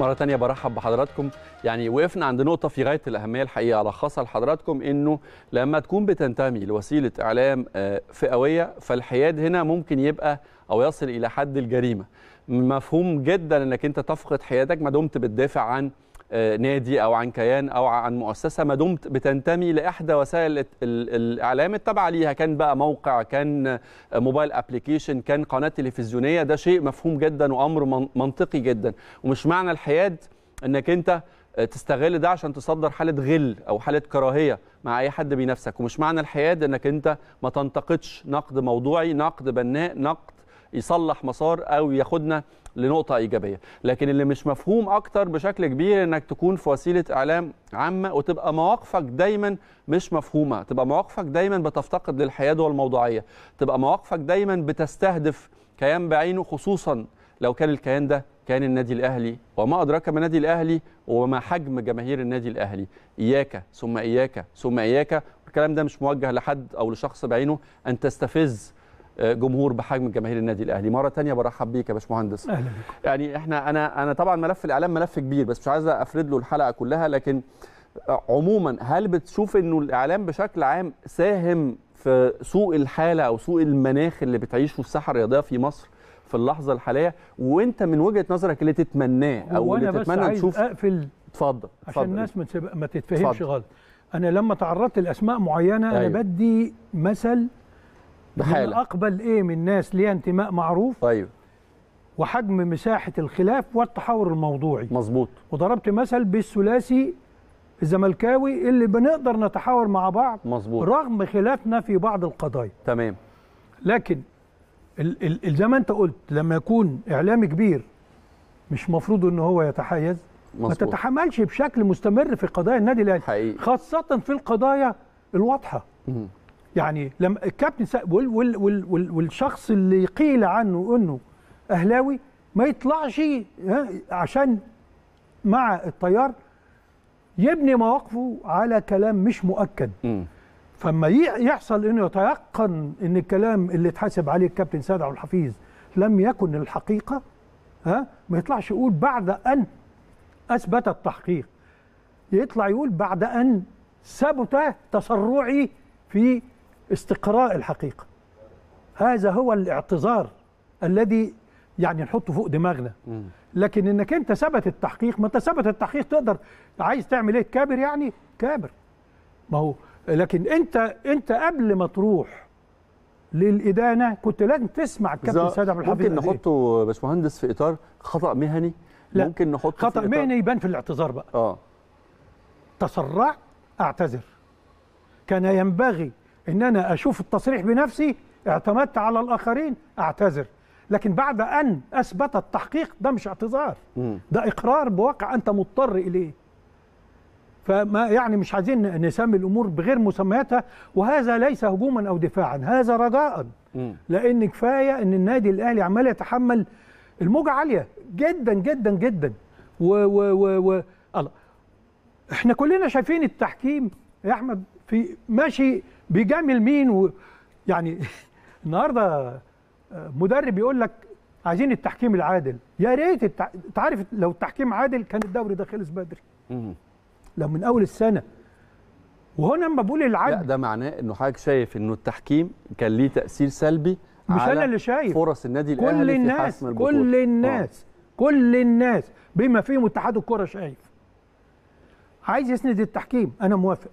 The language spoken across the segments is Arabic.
مره تانية برحب بحضراتكم يعني وقفنا عند نقطه في غايه الاهميه الحقيقه الخصها لحضراتكم انه لما تكون بتنتمي لوسيله اعلام آه، فئويه فالحياد هنا ممكن يبقى او يصل الى حد الجريمه مفهوم جدا انك انت تفقد حيادك ما دمت بتدافع عن آه، نادي او عن كيان او عن مؤسسه ما دمت بتنتمي لاحدى وسائل الاعلام التابعه ليها كان بقى موقع كان موبايل ابلكيشن كان قناه تلفزيونيه ده شيء مفهوم جدا وامر منطقي جدا ومش معنى الحياد انك انت آه، تستغل ده عشان تصدر حاله غل او حاله كراهيه مع اي حد بينافسك ومش معنى الحياد انك انت ما تنتقدش نقد موضوعي نقد بناء نقد يصلح مسار او ياخدنا لنقطه ايجابيه لكن اللي مش مفهوم اكتر بشكل كبير انك تكون في وسيله اعلام عامه وتبقى مواقفك دايما مش مفهومه تبقى مواقفك دايما بتفتقد للحياد والموضوعيه تبقى مواقفك دايما بتستهدف كيان بعينه خصوصا لو كان الكيان ده كان النادي الاهلي وما ادراك ما النادي الاهلي وما حجم جماهير النادي الاهلي اياك ثم اياك ثم اياك الكلام ده مش موجه لحد او لشخص بعينه ان تستفز جمهور بحجم جماهير النادي الاهلي مره ثانيه برحب بيك يا باشمهندس اهلا بيك يعني احنا انا انا طبعا ملف الاعلام ملف كبير بس مش عايز افرد له الحلقه كلها لكن عموما هل بتشوف انه الاعلام بشكل عام ساهم في سوء الحاله او سوء المناخ اللي بتعيشه الساحه الرياضيه في مصر في اللحظه الحاليه وانت من وجهه نظرك اللي تتمناه او اللي تتمنى تشوف اقفل اتفضل عشان الناس ما تتفهمش غلط انا لما تعرضت لاسماء معينه أيوه. انا بدي مثل بحاله اقبل ايه من ناس ليها انتماء معروف ايوه وحجم مساحه الخلاف والتحور الموضوعي مظبوط وضربت مثل بالثلاثي الزملكاوي اللي بنقدر نتحاور مع بعض مظبوط رغم خلافنا في بعض القضايا تمام لكن ال ال زي ما انت قلت لما يكون اعلام كبير مش مفروض ان هو يتحيز مظبوط. ما تتحملش بشكل مستمر في قضايا النادي الاهلي خاصه في القضايا الواضحه يعني لما الكابتن وال وال وال والشخص اللي قيل عنه انه اهلاوي ما يطلعش عشان مع التيار يبني مواقفه على كلام مش مؤكد م. فما يحصل انه يتيقن ان الكلام اللي اتحاسب عليه الكابتن سيد عبد الحفيظ لم يكن الحقيقه ها ما يطلعش يقول بعد ان اثبت التحقيق يطلع يقول بعد ان ثبت تسرعي في استقراء الحقيقة هذا هو الاعتذار الذي يعني نحطه فوق دماغنا لكن انك انت ثبت التحقيق ما انت ثبت التحقيق تقدر عايز تعمل ايه تكابر يعني كابر ما هو لكن انت انت قبل ما تروح للادانه كنت لازم تسمع الكابتن سيد عبد الحفيظ ممكن نحطه باشمهندس في اطار خطا مهني لا ممكن نحطه خطا مهني يبان في الاعتذار بقى اه تسرع اعتذر كان ينبغي ان انا اشوف التصريح بنفسي اعتمدت على الاخرين اعتذر لكن بعد ان اثبت التحقيق ده مش اعتذار ده اقرار بواقع انت مضطر اليه فما يعني مش عايزين نسمي الامور بغير مسمياتها وهذا ليس هجوما او دفاعا هذا رجاء لان كفايه ان النادي الاهلي عمال يتحمل الموجه عاليه جدا جدا جدا و و و, و... الله احنا كلنا شايفين التحكيم يا احمد في ماشي بيجامل مين و يعني النهارده آه، مدرب يقول لك عايزين التحكيم العادل يا ريت انت عارف لو التحكيم عادل كان الدوري ده خلص بدري لو من اول السنه وهنا لما بقول العدل لا ده معناه انه حضرتك شايف انه التحكيم كان ليه تاثير سلبي مش انا اللي شايف فرص النادي الاهلي كل الناس في حسم كل الناس آه. كل الناس بما فيهم اتحاد الكره شايف عايز يسند التحكيم انا موافق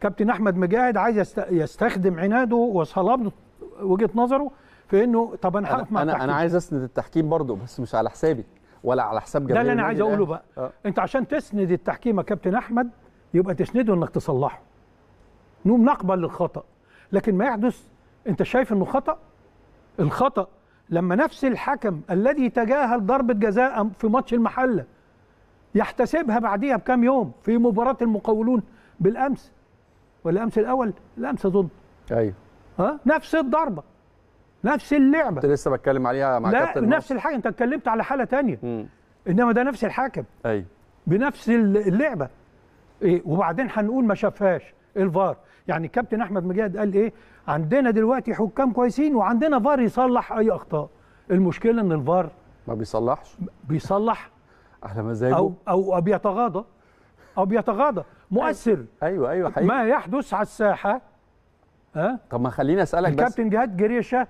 كابتن احمد مجاهد عايز يستخدم عناده وصلابته وجهه نظره في انه طب انا هقف مع انا التحكيم. انا عايز اسند التحكيم برضه بس مش على حسابي ولا على حساب جماهير ده اللي انا عايز اقوله بقى أه. انت عشان تسند التحكيم يا كابتن احمد يبقى تسنده انك تصلحه نقوم نقبل الخطا لكن ما يحدث انت شايف انه خطا الخطا لما نفس الحكم الذي تجاهل ضربه جزاء في ماتش المحله يحتسبها بعديها بكام يوم في مباراه المقاولون بالامس ولا امس الاول الامس اظن ايوه ها نفس الضربه نفس اللعبه كنت لسه بتكلم عليها مع لا كابتن نفس الحاجه انت اتكلمت على حاله ثانيه انما ده نفس الحكم ايوه بنفس اللعبه إيه وبعدين هنقول ما شافهاش الفار يعني الكابتن احمد مجاهد قال ايه عندنا دلوقتي حكام كويسين وعندنا فار يصلح اي اخطاء المشكله ان الفار ما بيصلحش بيصلح على مزاجه او او بيتغاضى او بيتغاضى مؤثر أيوة،, ايوه ايوه حقيقي ما يحدث على الساحه ها طب ما خليني اسالك بس الكابتن جهاد جريشه آه،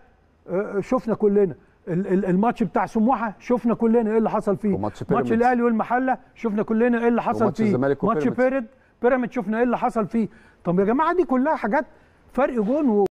آه، شفنا كلنا الماتش بتاع سموحه شفنا كلنا ايه اللي حصل فيه ماتش الاهلي والمحله شفنا كلنا ايه اللي حصل فيه ماتش بيراميد شفنا ايه اللي حصل فيه طب يا جماعه دي كلها حاجات فرق جون و...